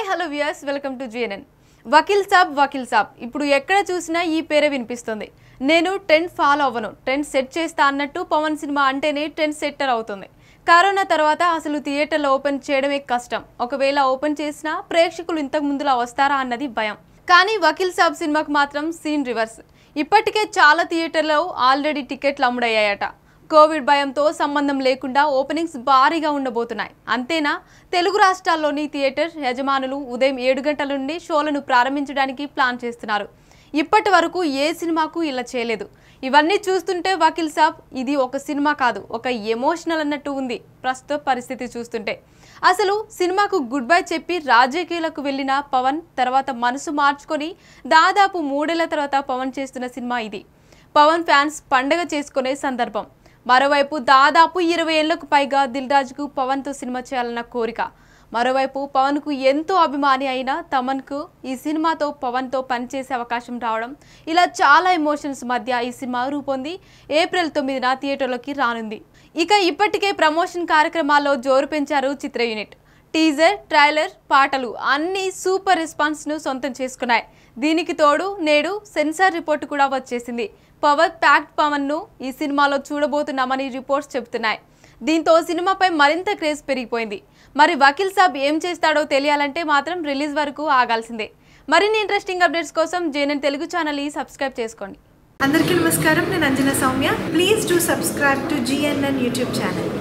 hi hello viewers welcome to GNN Vakeel Saab Vakeel Saab ఇప్పుడు ఎక్కడ చూసినా ఈ పేరే వినిపిస్తుంది నేను ట్రెండ్ ఫాలో అవ్వను ట్రెండ్ సెట్ చేస్తా అన్నట్టు పవన్ సినిమా అంటేనే ట్రెండ్ సెట్టర్ అవుతుంది కరోనా తర్వాత అసలు థియేటర్లో ఓపెన్ చేయడమే కష్టం ఒకవేళ ఓపెన్ చేసినా ప్రేక్షకులు ఇంతకు ముందులా వస్తారా అన్నది భయం కానీ వకీల్ సాబ్ సినిమాకు మాత్రం సీన్ రివర్స్ ఇప్పటికే చాలా థియేటర్లో ఆల్రెడీ టికెట్లు అమ్ముడయ్యాయట కోవిడ్ భయంతో సంబంధం లేకుండా ఓపెనింగ్స్ భారీగా ఉండబోతున్నాయి అంతేనా తెలుగు రాష్ట్రాల్లోని థియేటర్ యజమానులు ఉదయం ఏడు గంటల నుండి షోలను ప్రారంభించడానికి ప్లాన్ చేస్తున్నారు ఇప్పటి వరకు ఏ సినిమాకు ఇలా చేయలేదు ఇవన్నీ చూస్తుంటే వకీల్ సాబ్ ఇది ఒక సినిమా కాదు ఒక ఎమోషనల్ అన్నట్టు ఉంది ప్రస్తుత పరిస్థితి చూస్తుంటే అసలు సినిమాకు గుడ్ బై చెప్పి రాజకీయాలకు వెళ్ళిన పవన్ తర్వాత మనసు మార్చుకొని దాదాపు మూడేళ్ల తర్వాత పవన్ చేస్తున్న సినిమా ఇది పవన్ ఫ్యాన్స్ పండగ చేసుకునే సందర్భం మరోవైపు దాదాపు ఇరవై ఏళ్లకు పైగా దిల్రాజ్కు పవన్తో సినిమా చేయాలన్న కోరిక మరోవైపు పవన్కు ఎంతో అభిమాని తమన్ తమన్కు ఈ సినిమాతో పవన్తో పనిచేసే అవకాశం రావడం ఇలా చాలా ఎమోషన్స్ మధ్య ఈ సినిమా రూపొంది ఏప్రిల్ తొమ్మిదిన థియేటర్లోకి రానుంది ఇక ఇప్పటికే ప్రమోషన్ కార్యక్రమాల్లో జోరు పెంచారు చిత్ర యూనిట్ టీజర్ ట్రైలర్ పాటలు అన్ని సూపర్ రెస్పాన్స్ను సొంతం చేసుకున్నాయి దీనికి తోడు నేడు సెన్సార్ రిపోర్ట్ కూడా వచ్చేసింది పవర్ ప్యాక్డ్ పవన్ను ఈ సినిమాలో చూడబోతున్నామని రిపోర్ట్స్ చెబుతున్నాయి దీంతో సినిమాపై మరింత క్రేజ్ పెరిగిపోయింది మరి వకీల్ సాబ్ ఏం చేస్తాడో తెలియాలంటే మాత్రం రిలీజ్ వరకు ఆగాల్సిందే మరిన్ని ఇంట్రెస్టింగ్ అప్డేట్స్ కోసం జేఎన్ఎన్ తెలుగు ఛానల్ ఈ సబ్స్క్రైబ్ చేసుకోండి అందరికీ నమస్కారం నేను Anjana Soumya please do subscribe to GNN YouTube channel